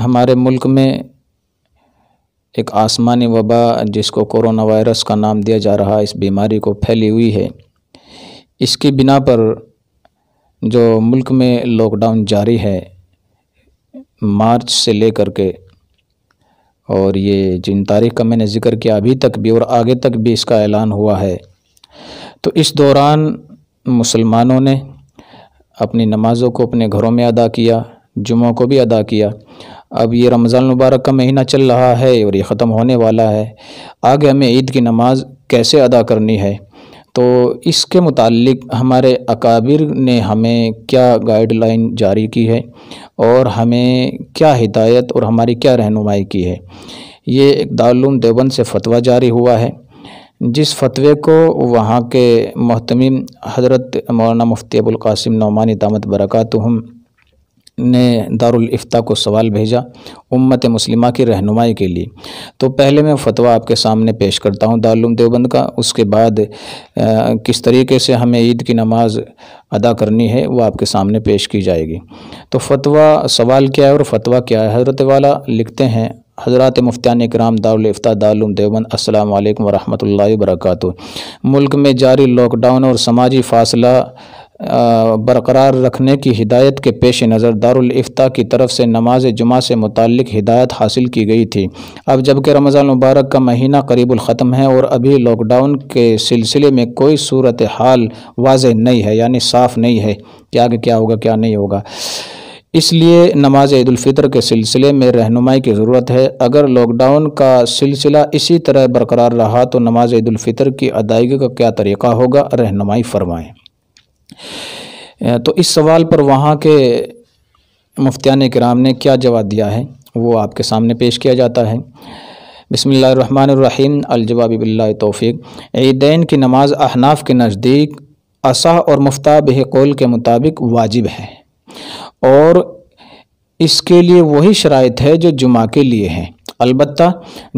हमारे मुल्क में एक आसमानी वबा जिसको कोरोना वायरस का नाम दिया जा रहा है इस बीमारी को फैली हुई है इसकी बिना पर जो मुल्क में लॉकडाउन जारी है मार्च से लेकर के और ये जिन तारीख का मैंने ज़िक्र किया अभी तक भी और आगे तक भी इसका ऐलान हुआ है तो इस दौरान मुसलमानों ने अपनी नमाज़ों को अपने घरों में अदा किया जुमों को भी अदा किया अब ये रमज़ान मुबारक का महीना चल रहा है और ये ख़त्म होने वाला है आगे हमें ईद की नमाज़ कैसे अदा करनी है तो इसके मुतालिक हमारे अकाबिर ने हमें क्या गाइडलाइन जारी की है और हमें क्या हिदायत और हमारी क्या रहनुमाई की है ये एक दारुम देवबंद से फतवा जारी हुआ है जिस फतवे को वहाँ के महतम हज़रत मौलाना मुफ्ती अबुल कासिम नौमानी दामत बरकत हम ने दारुलफ्ता को सवाल भेजा उम्मत मुस्लिमा की रहनुमाई के लिए तो पहले मैं फतवा आपके सामने पेश करता हूँ दारुम देवबंद का उसके बाद आ, किस तरीके से हमें ईद की नमाज़ अदा करनी है वो आपके सामने पेश की जाएगी तो फतवा सवाल क्या है और फतवा क्या है हज़रत वाला लिखते हैं हज़रत मुफ्तान कराम दारफ्ता दारुम देवबंद अस्सलाम वालेकुम वरहमतुल्लाहि मुल्क में जारी लॉकडाउन और समाजी फासला बरकरार रखने की हिदायत के पेश नज़र दारुलफ्ता की तरफ से नमाज जुमा से मुतक हिदायत हासिल की गई थी अब जबकि रमज़ान मुबारक का महीना ख़त्म है और अभी लॉकडाउन के सिलसिले में कोई सूरत हाल वाज नहीं है यानी साफ़ नहीं है कि आगे क्या होगा क्या नहीं होगा इसलिए नमाज ईदालफ़ितर के सिलसिले में रहनुमाई की ज़रूरत है अगर लॉकडाउन का सिलसिला इसी तरह बरकरार रहा तो नमाज ईदालफ़ितर की अदायगी का क्या तरीक़ा होगा रहनुमाई फरमाएँ तो इस सवाल पर वहाँ के मुफ्तियान कराम ने क्या जवाब दिया है वो आपके सामने पेश किया जाता है बसमीम अलजवाबिल्ल तोफ़ी ईदैन की नमाज अहनाफ के नज़दीक असा और मुफ्ता बह कौल के मुताबिक वाजिब है और इसके लिए वही शरात है जो जुमा के लिए है अलबत्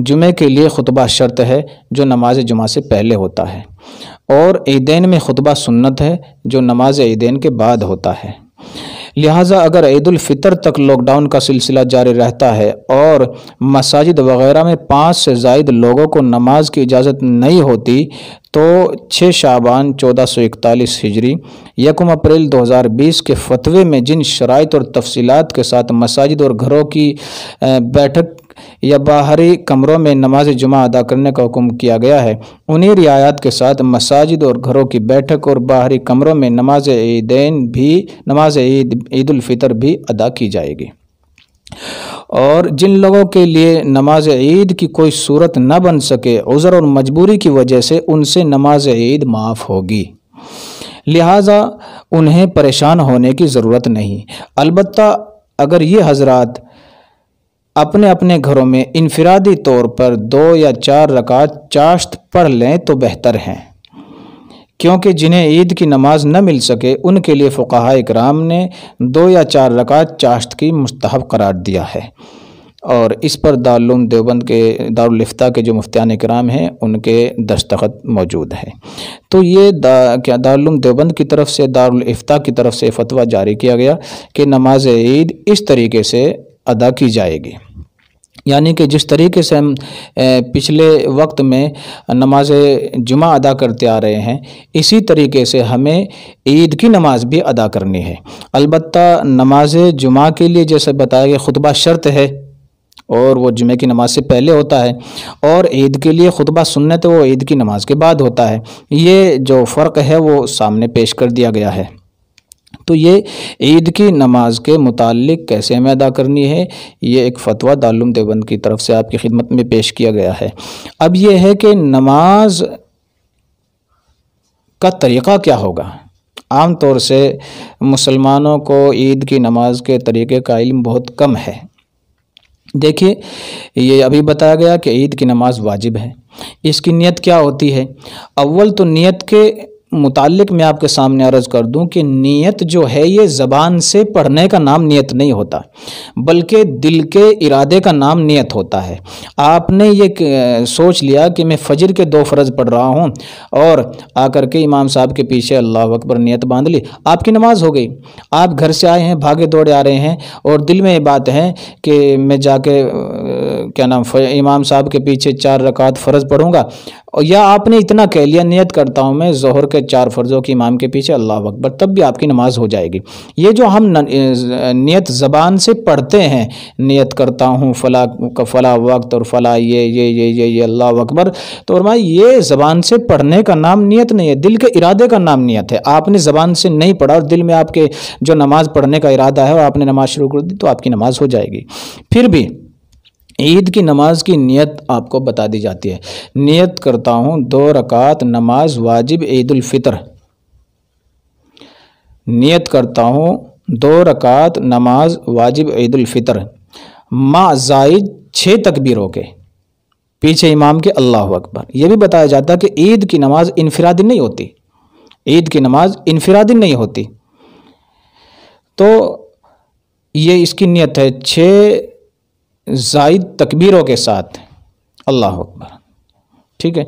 जुमे के लिए खुतबा शर्त है जो नमाज जुमा से पहले होता है और ईदेन में खुतबा सुन्नत है जो नमाज ईदेन के बाद होता है लिहाजा अगर ईदालफ़ितर तक लॉकडाउन का सिलसिला जारी रहता है और मसाजिद वगैरह में पाँच से जायद लोगों को नमाज की इजाज़त नहीं होती तो छः शाबान चौदह सौ इकतालीस हिजरी यकम अप्रैल दो हज़ार बीस के फतवे में जिन शराइ और तफसीत के साथ मसाजिद और घरों की बैठक या बाहरी कमरों में नमाज जुमा अदा करने का हुक्म किया गया है उन्हीं रियायत के साथ मसाजिद और घरों की बैठक और बाहरी कमरों में नमाज ईदेन भी नमाज ईद ईदालफ़ितर भी अदा की जाएगी और जिन लोगों के लिए नमाज ईद की कोई सूरत न बन सके उज़र और मजबूरी की वजह से उनसे नमाज ईद माफ़ होगी लिहाजा उन्हें परेशान होने की ज़रूरत नहीं अलबत् अगर ये हजरात अपने अपने घरों में इनफरादी तौर पर दो या चार रकात चाश्त पढ़ लें तो बेहतर हैं क्योंकि जिन्हें ईद की नमाज न मिल सके उनके लिए फ़ुकाहा इक्राम ने दो या चार रकात चाश्त की मुस्तहब करार दिया है और इस पर दारुम देवबंद के दारुलफ्ता के जो मुफ्तान कराम हैं उनके दस्तखत मौजूद हैं तो ये दा, क्या दारुम देवबंद की तरफ से दारुलफ्ता की तरफ से फतवा जारी किया गया कि नमाज ईद इस तरीके से अदा की जाएगी यानी कि जिस तरीके से हम पिछले वक्त में नमाज जुमा अदा करते आ रहे हैं इसी तरीके से हमें ईद की नमाज भी अदा करनी है अलबत् नमाज जुमा के लिए जैसे बताया गया खुतबा शर्त है और वो जुमे की नमाज से पहले होता है और ईद के लिए खुतबा सुनने तो वो ईद की नमाज के बाद होता है ये जो फ़र्क है वो सामने पेश कर दिया गया है तो ये ईद की नमाज के मुतालिक कैसे हमें अदा करनी है ये एक फ़तवा दारुम देवबंद की तरफ से आपकी खिदमत में पेश किया गया है अब यह है कि नमाज का तरीक़ा क्या होगा आम तौर से मुसलमानों को ईद की नमाज के तरीक़े का इल्म बहुत कम है देखिए ये अभी बताया गया कि ईद की नमाज वाजिब है इसकी नियत क्या होती है अव्वल तो नियत के मुतल मैं आपके सामने अर्ज़ कर दूं कि नियत जो है ये ज़बान से पढ़ने का नाम नियत नहीं होता बल्कि दिल के इरादे का नाम नियत होता है आपने ये सोच लिया कि मैं फजर के दो फ़र्ज़ पढ़ रहा हूँ और आकर के इमाम साहब के पीछे अल्लाह अकबर नियत बांध ली आपकी नमाज हो गई आप घर से आए हैं भागे दौड़े आ रहे हैं और दिल में ये बात है कि मैं जाके क्या नाम इमाम साहब के पीछे चार रकात फ़र्ज़ पढ़ूँगा या आपने इतना कह लिया नियत करता हूँ मैं जहर के चार फ़र्ज़ों के इमाम के पीछे अल्लाह अकबर तब भी आपकी नमाज़ हो जाएगी ये जो हम नियत ज़बान से पढ़ते हैं नियत करता हूँ फ़ला फ़ला वक्त और फ़ला ये ये ये ये ये अल्लाह अकबर तो फरमाए ये ज़बान से पढ़ने का नाम नियत नहीं है दिल के इरादे का नाम नियत है आपने ज़बान से नहीं पढ़ा और दिल में आपके जो नमाज़ पढ़ने का इरादा है और आपने नमाज़ शुरू कर दी तो आपकी नमाज़ हो जाएगी फिर भी ईद की नमाज की नियत आपको बता दी जाती है नियत करता हूँ दो रकात नमाज वाजिब ईदालफ़ितर नियत करता हूँ दो रकात नमाज वाजिब ईदालफ़ितर माँ जायद छः तकबीरों के पीछे इमाम के अल्लाह अकबर यह भी बताया जाता है कि ईद की नमाज इनफरादी नहीं होती ईद की नमाज इनफरादी नहीं होती तो ये इसकी नियत है छः जायद तकबीरों के साथ अल्लाह अकबर ठीक है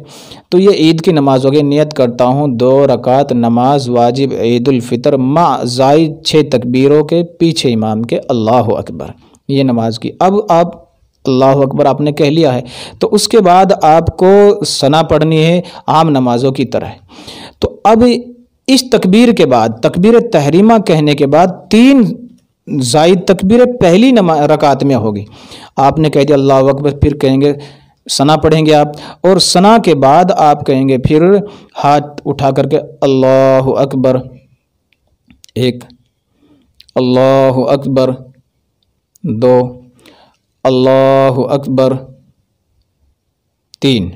तो ये ईद की नमाज हो गई नियत करता हूँ दो रकात नमाज वाजिब ईदालफ़ितर माँ जायद छः तकबीरों के पीछे इमाम के अल्लाह अकबर ये नमाज की अब आप अल्लाह अकबर आपने कह लिया है तो उसके बाद आपको सना पढ़नी है आम नमाजों की तरह तो अब इस तकबीर के बाद तकबीर तहरीमा कहने के बाद तीन जायद तकबीर पहली नमा रकात में होगी आपने कह दिया अल्लाह अकबर फिर कहेंगे सना पढ़ेंगे आप और सना के बाद आप कहेंगे फिर हाथ उठा करके अल्लाह अकबर एक अल्लाह अकबर दो अल्लाह अकबर तीन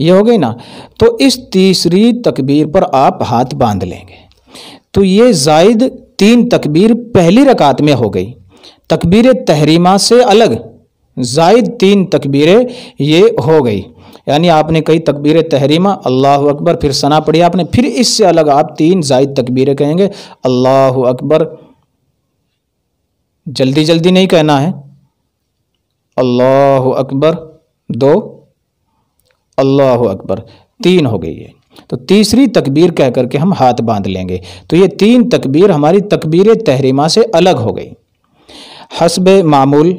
ये हो गई ना तो इस तीसरी तकबीर पर आप हाथ बांध लेंगे तो ये जायद तीन तकबीर पहली रकात में हो गई तकबीर तहरीमा से अलग जायद तीन तकबीरें ये हो गई यानी आपने कई तकबीर तहरीमा अल्लाह अकबर फिर सना पढ़ी आपने फिर इससे अलग आप तीन जायद तकबीरें कहेंगे अल्लाह अकबर जल्दी जल्दी नहीं कहना है अल्लाह अकबर दो अल्लाह अकबर तीन हो गई है तो तीसरी तकबीर कह करके हम हाथ बांध लेंगे तो ये तीन तकबीर हमारी तकबीर तहरीमा से अलग हो गई हसब मामूल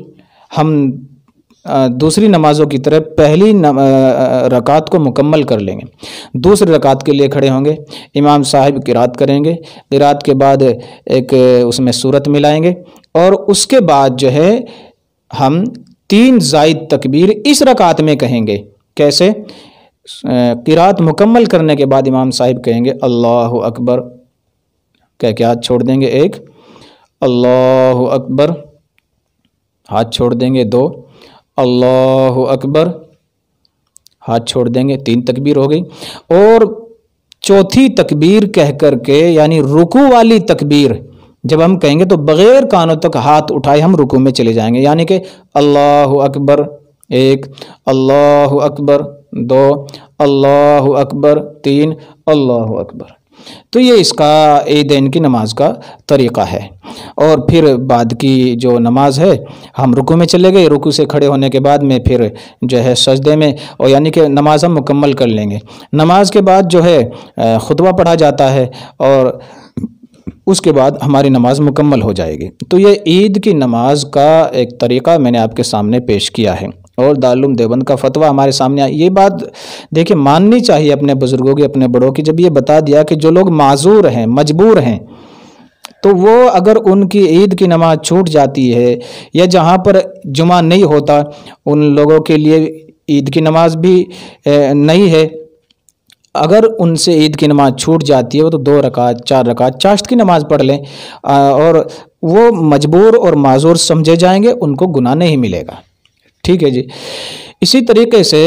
हम दूसरी नमाज़ों की तरह पहली रकात को मुकम्मल कर लेंगे दूसरी रकात के लिए खड़े होंगे इमाम साहब किरात करेंगे किरात के बाद एक उसमें सूरत मिलाएंगे और उसके बाद जो है हम तीन जायद तकबीर इस रकात में कहेंगे कैसे किरात मुकम्मल करने के बाद इमाम साहिब कहेंगे अल्लाह अकबर कह के हाथ छोड़ देंगे एक अल्लाह अकबर हाथ छोड़ देंगे दो अल्लाह अकबर हाथ छोड़ देंगे तीन तकबीर हो गई और चौथी तकबीर कह कर के यानी रुकू वाली तकबीर जब हम कहेंगे तो बग़ैर कानों तक हाथ उठाए हम रुकू में चले जाएंगे यानी कि अल्लाह अकबर एक अल्लाह अकबर दो अल्लाह अकबर तीन अल्लाह अकबर तो ये इसका ईदैन की नमाज का तरीक़ा है और फिर बाद की जो नमाज है हम रुकू में चले गए रुकू से खड़े होने के बाद में फिर जो है सजदे में और यानी कि नमाज हम मुकम्मल कर लेंगे नमाज के बाद जो है खुतबा पढ़ा जाता है और उसके बाद हमारी नमाज मुकम्मल हो जाएगी तो ये ईद की नमाज का एक तरीक़ा मैंने आपके सामने पेश किया है और दारुम देवबंद का फतवा हमारे सामने आया ये बात देखिए माननी चाहिए अपने बुज़ुर्गों की अपने बड़ों की जब ये बता दिया कि जो लोग माजूर हैं मजबूर हैं तो वो अगर उनकी ईद की नमाज छूट जाती है या जहाँ पर जुमा नहीं होता उन लोगों के लिए ईद की नमाज भी नहीं है अगर उनसे ईद की नमाज छूट जाती है वो तो दो रकात चार रकात चाश्त की नमाज पढ़ लें और वो मजबूर और माजूर समझे जाएंगे उनको गुनाह नहीं मिलेगा ठीक है जी इसी तरीके से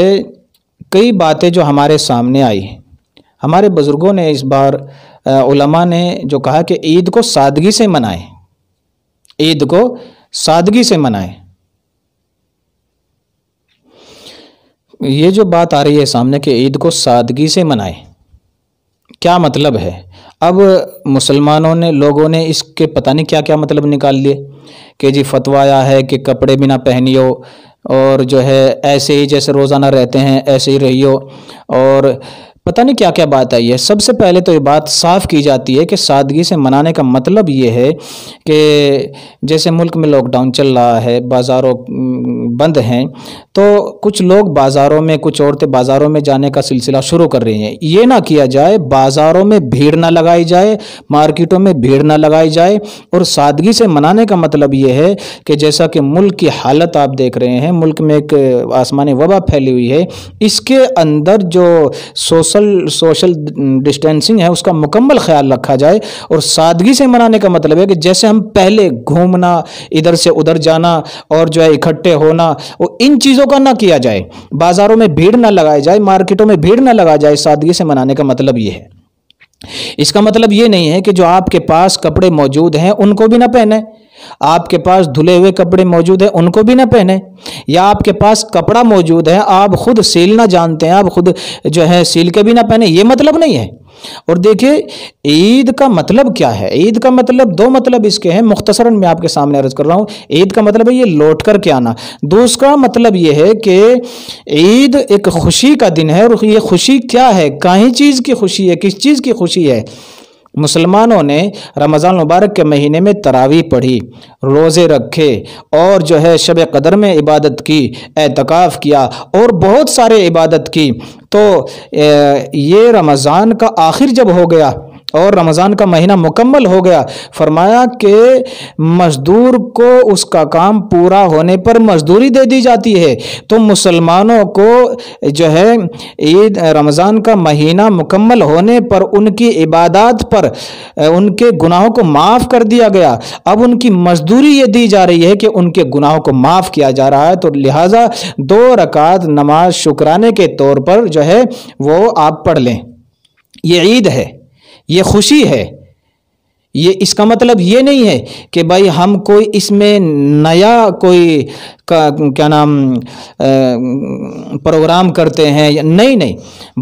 कई बातें जो हमारे सामने आई हमारे बुज़ुर्गों ने इस बार उलमा ने जो कहा कि ईद को सादगी से मनाएं ईद को सादगी से मनाएं ये जो बात आ रही है सामने कि ईद को सादगी से मनाएं क्या मतलब है अब मुसलमानों ने लोगों ने इसके पता नहीं क्या क्या मतलब निकाल लिए कि जी फतवा आया है कि कपड़े बिना पहनियो और जो है ऐसे ही जैसे रोज़ाना रहते हैं ऐसे ही रहियो और पता नहीं क्या क्या बात आई है सबसे पहले तो ये बात साफ़ की जाती है कि सादगी से मनाने का मतलब ये है कि जैसे मुल्क में लॉकडाउन चल रहा है बाज़ारों बंद हैं तो कुछ लोग बाज़ारों में कुछ औरतें बाज़ारों में जाने का सिलसिला शुरू कर रही हैं ये ना किया जाए बाज़ारों में भीड़ ना लगाई जाए मार्केटों में भीड़ ना लगाई जाए और सादगी से मनाने का मतलब ये है कि जैसा कि मुल्क की हालत आप देख रहे हैं मुल्क में एक आसमानी वबा फैली हुई है इसके अंदर जो सोशल सोशल डिस्टेंसिंग है उसका मुकम्मल ख्याल रखा जाए और सादगी से मनाने का मतलब है कि जैसे हम पहले घूमना इधर से उधर जाना और जो है इकट्ठे होना और इन चीज़ों का ना किया जाए बाजारों में भीड़ ना लगाई जाए मार्केटों में भीड़ ना लगाई जाए सादगी से मनाने का मतलब ये है इसका मतलब ये नहीं है कि जो आपके पास कपड़े मौजूद हैं उनको भी ना पहने आपके पास धुले हुए कपड़े मौजूद हैं उनको भी ना पहने या आपके पास कपड़ा मौजूद है आप खुद सिलना जानते हैं आप खुद जो है सिल के भी ना पहने ये मतलब नहीं है और देखिए ईद का मतलब क्या है ईद का मतलब दो मतलब इसके हैं मुख्तसरन मैं आपके सामने अर्ज कर रहा हूँ ईद का मतलब है ये लौट कर के आना दूसरा मतलब ये है कि ईद एक खुशी का दिन है और ये खुशी क्या है कहीं चीज़ की खुशी है किस चीज़ की खुशी है मुसलमानों ने रमज़ान मुबारक के महीने में तरावी पढ़ी रोज़े रखे और जो है शब कदर में इबादत की एतकाफ़ किया और बहुत सारे इबादत की तो ये रमज़ान का आखिर जब हो गया और रमज़ान का महीना मुकम्मल हो गया फरमाया कि मज़दूर को उसका काम पूरा होने पर मजदूरी दे दी जाती है तो मुसलमानों को जो है ईद रमज़ान का महीना मुकम्मल होने पर उनकी इबादत पर उनके गुनाहों को माफ़ कर दिया गया अब उनकी मजदूरी ये दी जा रही है कि उनके गुनाहों को माफ़ किया जा रहा है तो लिहाजा दो रकात नमाज शुक्राने के तौर पर जो है वो आप पढ़ लें ये ईद है ये खुशी है ये इसका मतलब ये नहीं है कि भाई हम कोई इसमें नया कोई का क्या नाम आ, प्रोग्राम करते हैं नहीं नहीं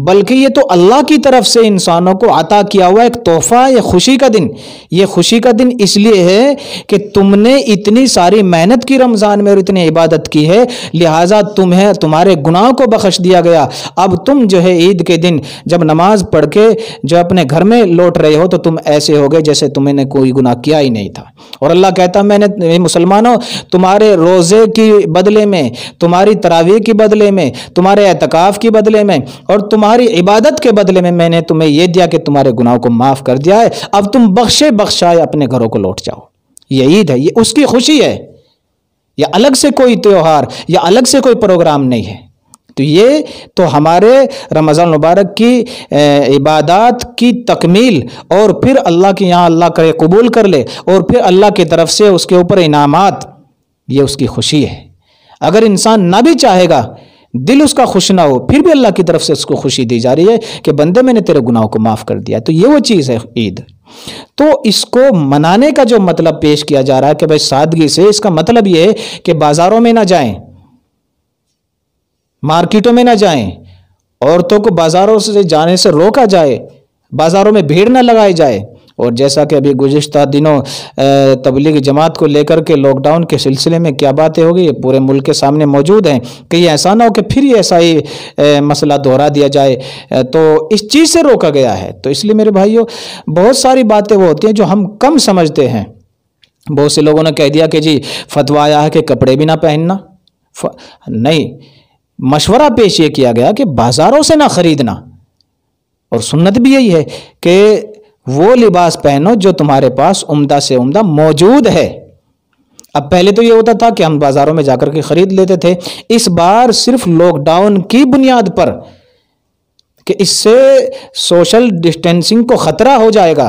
बल्कि ये तो अल्लाह की तरफ से इंसानों को अता किया हुआ एक तोहफ़ा या खुशी का दिन ये खुशी का दिन इसलिए है कि तुमने इतनी सारी मेहनत की रमज़ान में और इतनी इबादत की है लिहाजा तुम्हें तुम्हारे गुनाह को बख्श दिया गया अब तुम जो है ईद के दिन जब नमाज़ पढ़ के जो अपने घर में लौट रहे हो तो तुम ऐसे हो गए जैसे तो ने कोई गुनाह किया ही नहीं था और अल्लाह कहता मैंने मुसलमानों तुम्हारे रोज़े की बदले में तुम्हारी तरावी के बदले में तुम्हारे एहतकाफ़ के बदले में और तुम्हारी इबादत के बदले में मैंने तुम्हें यह दिया कि तुम्हारे गुनाहों को माफ़ कर दिया है अब तुम बख्शे बख्शाए अपने घरों को लौट जाओ ये ईद है ये उसकी खुशी है या अलग से कोई त्यौहार या अलग से कोई प्रोग्राम नहीं है तो ये तो हमारे रमज़ान मुबारक की इबादत की तकमील और फिर अल्लाह के यहाँ अल्लाह करे कबूल कर ले और फिर अल्लाह की तरफ से उसके ऊपर इनाम ये उसकी खुशी है अगर इंसान ना भी चाहेगा दिल उसका खुश ना हो फिर भी अल्लाह की तरफ से उसको खुशी दी जा रही है कि बंदे मैंने तेरे गुनाहों को माफ़ कर दिया तो ये वो चीज़ है ईद तो इसको मनाने का जो मतलब पेश किया जा रहा है कि भाई सादगी से इसका मतलब ये है कि बाज़ारों में ना जाएं मार्केटों में ना जाएं औरतों को बाज़ारों से जाने से रोका जाए बाज़ारों में भीड़ ना लगाई जाए और जैसा कि अभी गुज्त दिनों तबलीग जमात को लेकर के लॉकडाउन के सिलसिले में क्या बातें हो गई ये पूरे मुल्क के सामने मौजूद हैं कि ऐसा ना हो कि फिर ऐसा ही मसला दोहरा दिया जाए तो इस चीज़ से रोका गया है तो इसलिए मेरे भाइयों बहुत सारी बातें वो होती हैं जो हम कम समझते हैं बहुत से लोगों ने कह दिया कि जी फतवा आया है कि कपड़े भी ना पहनना नहीं मशवरा पेश ये किया गया कि बाज़ारों से ना ख़रीदना और सुन्नत भी यही है कि वो लिबास पहनो जो तुम्हारे पास उम्दा से उम्दा मौजूद है अब पहले तो ये होता था कि हम बाज़ारों में जाकर के ख़रीद लेते थे इस बार सिर्फ लॉकडाउन की बुनियाद पर कि इससे सोशल डिस्टेंसिंग को ख़तरा हो जाएगा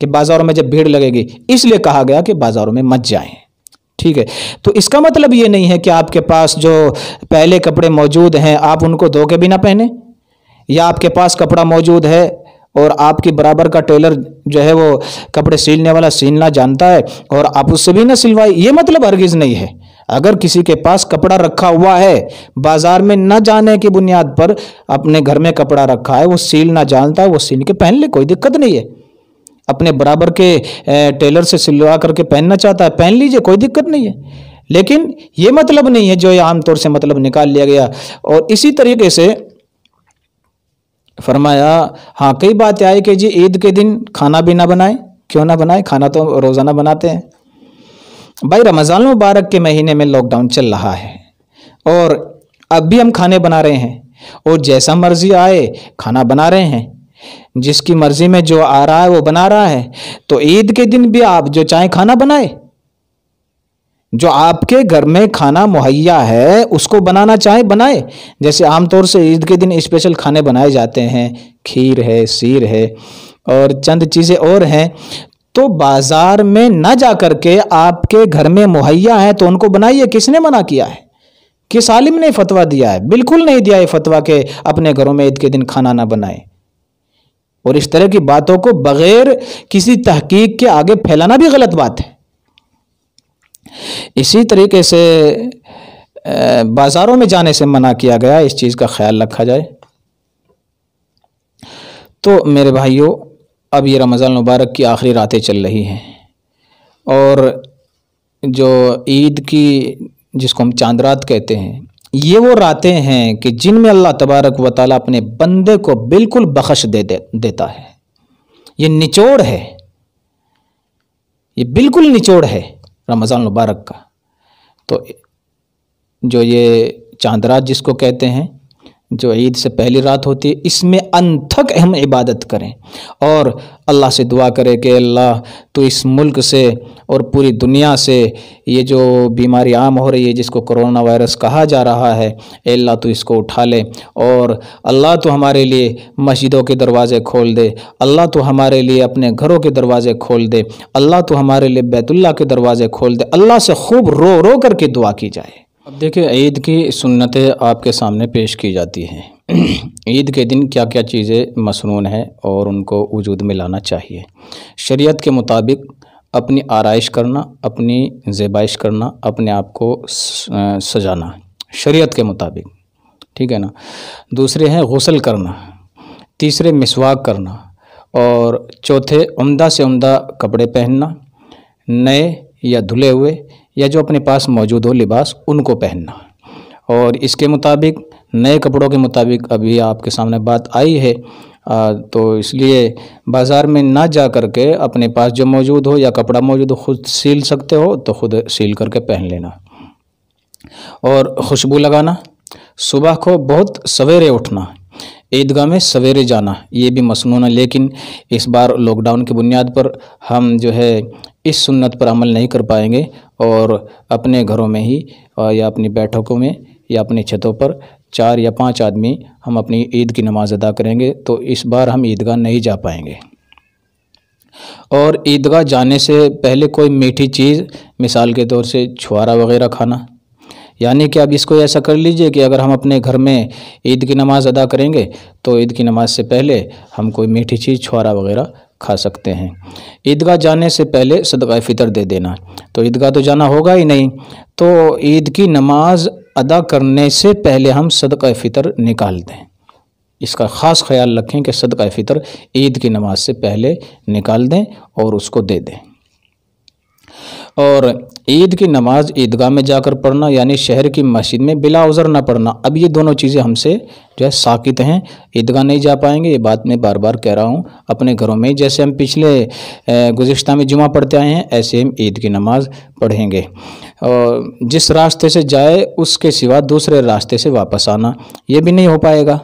कि बाज़ारों में जब भीड़ लगेगी इसलिए कहा गया कि बाज़ारों में मत जाएं ठीक है तो इसका मतलब ये नहीं है कि आपके पास जो पहले कपड़े मौजूद हैं आप उनको धो के भी ना पहने या आपके पास कपड़ा मौजूद है और आपकी बराबर का टेलर जो है वो कपड़े सिलने वाला सिलना जानता है और आप उससे भी ना सिलवाए ये मतलब हरगिज़ नहीं है अगर किसी के पास कपड़ा रखा हुआ है बाजार में न जाने की बुनियाद पर अपने घर में कपड़ा रखा है वो सील ना जानता है वो सील के पहन ले कोई दिक्कत नहीं है अपने बराबर के टेलर से सिलवा करके पहनना चाहता है पहन लीजिए कोई दिक्कत नहीं है लेकिन ये मतलब नहीं है जो ये आमतौर से मतलब निकाल लिया गया और इसी तरीके से फरमाया हाँ कई बात आई कि जी ईद के दिन खाना भी ना बनाए क्यों ना बनाए खाना तो रोज़ाना बनाते हैं भाई रमज़ान मुबारक के महीने में लॉकडाउन चल रहा है और अब भी हम खाने बना रहे हैं और जैसा मर्ज़ी आए खाना बना रहे हैं जिसकी मर्ज़ी में जो आ रहा है वो बना रहा है तो ईद के दिन भी आप जो चाहे खाना बनाए जो आपके घर में खाना मुहैया है उसको बनाना चाहे बनाए जैसे आमतौर से ईद के दिन स्पेशल खाने बनाए जाते हैं खीर है सीर है और चंद चीज़ें और हैं तो बाज़ार में ना जा कर के आपके घर में मुहैया है तो उनको बनाइए किसने मना किया है किस आलिम ने फतवा दिया है बिल्कुल नहीं दिया है फतवा के अपने घरों में ईद के दिन खाना ना बनाए और इस तरह की बातों को बगैर किसी तहकीक के आगे फैलाना भी गलत बात है इसी तरीके से बाज़ारों में जाने से मना किया गया इस चीज़ का ख्याल रखा जाए तो मेरे भाइयों अब ये रमज़ान मुबारक की आखिरी रातें चल रही हैं और जो ईद की जिसको हम चांद रात कहते हैं ये वो रातें हैं कि जिनमें अल्लाह तबारक व ताली अपने बंदे को बिल्कुल बख्श दे, दे देता है ये निचोड़ है ये बिल्कुल निचोड़ है रमज़ान मुबारक का तो जो ये चांदरात जिसको कहते हैं जो ईद से पहली रात होती है इसमें अनथक हम इबादत करें और अल्लाह से दुआ करें कि अल्लाह तो इस मुल्क से और पूरी दुनिया से ये जो बीमारी आम हो रही है जिसको कोरोना वायरस कहा जा रहा है अल्लाह तो इसको उठा ले और अल्लाह तो हमारे लिए मस्जिदों के दरवाज़े खोल दे अल्लाह तो हमारे लिए अपने घरों के दरवाज़े खोल दे अल्लाह तो हमारे लिए बैतुल्ला के दरवाज़े खोल दे अल्लाह से खूब रो रो करके दुआ की जाए अब देखिए ईद की सुन्नतें आपके सामने पेश की जाती हैं ईद के दिन क्या क्या चीज़ें मसनून हैं और उनको वजूद में लाना चाहिए शरीयत के मुताबिक अपनी आरइश करना अपनी जेबाइश करना अपने आप को सजाना शरीयत के मुताबिक ठीक है ना दूसरे हैं गसल करना तीसरे मिसवाक करना और चौथे उम्दा से उम्दा कपड़े पहनना नए या धुले हुए या जो अपने पास मौजूद हो लिबास उनको पहनना और इसके मुताबिक नए कपड़ों के मुताबिक अभी आपके सामने बात आई है आ, तो इसलिए बाज़ार में ना जा कर के अपने पास जो मौजूद हो या कपड़ा मौजूद हो खुद सील सकते हो तो खुद सील करके पहन लेना और खुशबू लगाना सुबह को बहुत सवेरे उठना ईदगाह में सवेरे जाना ये भी मसनून है लेकिन इस बार लॉकडाउन की बुनियाद पर हम जो है इस सुन्नत पर अमल नहीं कर पाएंगे और अपने घरों में ही या अपनी बैठकों में या अपनी छतों पर चार या पांच आदमी हम अपनी ईद की नमाज़ अदा करेंगे तो इस बार हम ईदगाह नहीं जा पाएंगे और ईदगाह जाने से पहले कोई मीठी चीज़ मिसाल के तौर से छुआरा वगैरह खाना यानी कि आप इसको ऐसा कर लीजिए कि अगर हम अपने घर में ईद की नमाज़ अदा करेंगे तो ईद की नमाज़ से पहले हम कोई मीठी चीज़ छुआरा वगैरह खा सकते हैं ईदगाह जाने से पहले सदका फ़ितर दे देना तो ईदगाह तो जाना होगा ही नहीं तो ईद की नमाज अदा करने से पहले हम सदका फ़ितर निकाल दें इसका ख़ास ख्याल रखें कि सदका फ़ितर ईद की नमाज से पहले निकाल दें और उसको दे दें और ईद की नमाज़ ईदगाह में जाकर पढ़ना यानी शहर की मस्जिद में बिला उज़र ना पढ़ना अब ये दोनों चीज़ें हमसे जो है साकित हैं ईदगाह नहीं जा पाएंगे ये बात मैं बार बार कह रहा हूँ अपने घरों में जैसे हम पिछले गुज्त में जुमा पढ़ते आए हैं ऐसे हम ईद की नमाज़ पढ़ेंगे और जिस रास्ते से जाए उसके सिवा दूसरे रास्ते से वापस आना ये भी नहीं हो पाएगा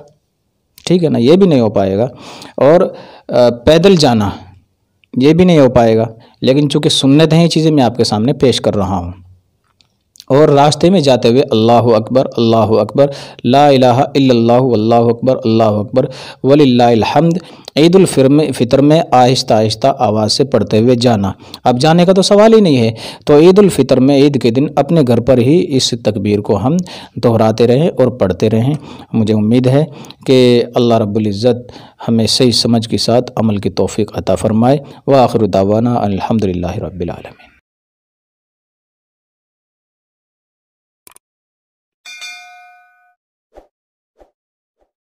ठीक है ना ये भी नहीं हो पाएगा और पैदल जाना ये भी नहीं हो पाएगा लेकिन चूँकि सुन्नत हैं ये चीज़ें मैं आपके सामने पेश कर रहा हूँ और रास्ते में जाते हुए अल्लाह अकबर अल्लाह अकबर ला अल्लाह अकबर अल्लाह अकबर वलीहमद ईदालफ़िर में फ़ितर में आहिस्ता आहिस्ता आवाज़ से पढ़ते हुए जाना अब जाने का तो सवाल ही नहीं है तो ईदालफ़ितर में ईद के दिन अपने घर पर ही इस तकबीर को हम दोहराते रहें और पढ़ते रहें मुझे उम्मीद है कि अल्लाह रब्ज़त हमें सही समझ के साथ अमल की तोफ़ी अता फ़रमाए व आखिर दावाना अलहमदिल्ला रबालमीन